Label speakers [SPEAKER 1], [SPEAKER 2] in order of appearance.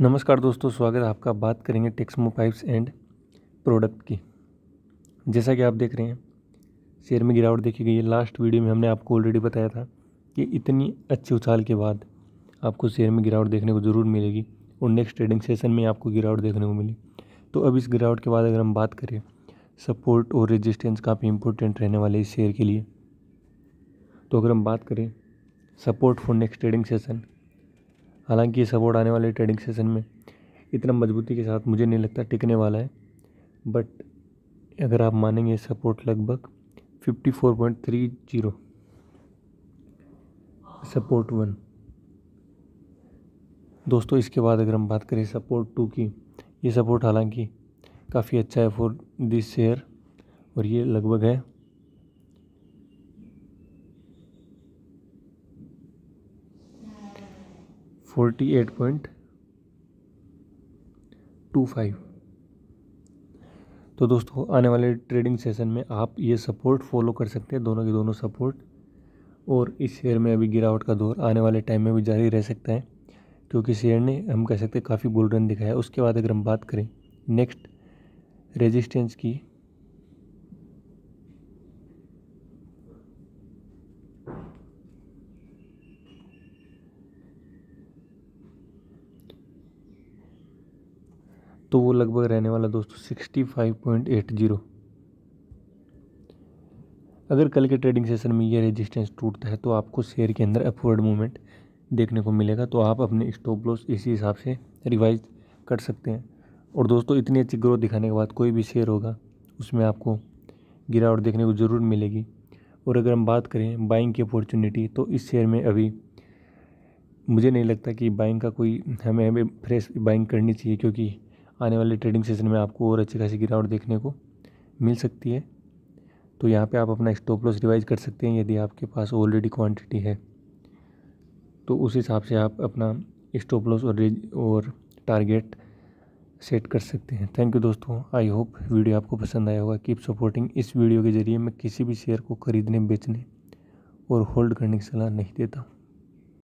[SPEAKER 1] नमस्कार दोस्तों स्वागत है आपका बात करेंगे टेक्समो पाइप्स एंड प्रोडक्ट की जैसा कि आप देख रहे हैं शेयर में गिरावट देखी गई है लास्ट वीडियो में हमने आपको ऑलरेडी बताया था कि इतनी अच्छी उछाल के बाद आपको शेयर में गिरावट देखने को ज़रूर मिलेगी और नेक्स्ट ट्रेडिंग सेशन में आपको गिरावट देखने को मिली तो अब इस गिरावट के बाद अगर हम बात करें सपोर्ट और रजिस्टेंस काफ़ी इंपॉर्टेंट रहने वाले इस शेयर के लिए तो अगर हम बात करें support for next trading session हालांकि ये सपोर्ट आने वाले ट्रेडिंग सेशन में इतना मजबूती के साथ मुझे नहीं लगता टिकने वाला है बट अगर आप मानेंगे सपोर्ट लगभग fifty four point three zero support one दोस्तों इसके बाद अगर हम बात करें सपोर्ट टू की ये सपोर्ट हालांकि काफ़ी अच्छा है फॉर दिस शेयर और ये लगभग है forty eight point two five तो दोस्तों आने वाले ट्रेडिंग सेशन में आप ये सपोर्ट फॉलो कर सकते हैं दोनों के दोनों सपोर्ट और इस शेयर में अभी गिरावट का दौर आने वाले टाइम में भी जारी रह सकता है क्योंकि शेयर ने हम कह सकते हैं काफ़ी बुल रन दिखाया उसके बाद अगर हम बात करें नेक्स्ट रेजिस्टेंस की तो वो लगभग रहने वाला दोस्तों sixty five point eight zero अगर कल के ट्रेडिंग सेशन में ये रेजिस्टेंस टूटता है तो आपको शेयर के अंदर अपवर्ड मूवमेंट देखने को मिलेगा तो आप अपने स्टॉप लॉस इसी हिसाब से रिवाइज कर सकते हैं और दोस्तों इतनी अच्छी ग्रोथ दिखाने के बाद कोई भी शेयर होगा उसमें आपको गिरावट देखने को ज़रूर मिलेगी और अगर हम बात करें बाइंग की अपॉर्चुनिटी तो इस शेयर में अभी मुझे नहीं लगता कि बाइंग का कोई हमें हमें फ्रेश बाइंग करनी चाहिए क्योंकि आने वाले ट्रेडिंग सेशन में आपको और अच्छी खासी गिरावट देखने को मिल सकती है तो यहाँ पे आप अपना स्टॉप लॉस रिवाइज कर सकते हैं यदि आपके पास ऑलरेडी क्वांटिटी है तो उस हिसाब से आप अपना स्टॉप लॉस और और टारगेट सेट कर सकते हैं थैंक यू दोस्तों आई होप वीडियो आपको पसंद आया होगा कीप सपोर्टिंग इस वीडियो के ज़रिए मैं किसी भी शेयर को ख़रीदने बेचने और होल्ड करने की सलाह नहीं देता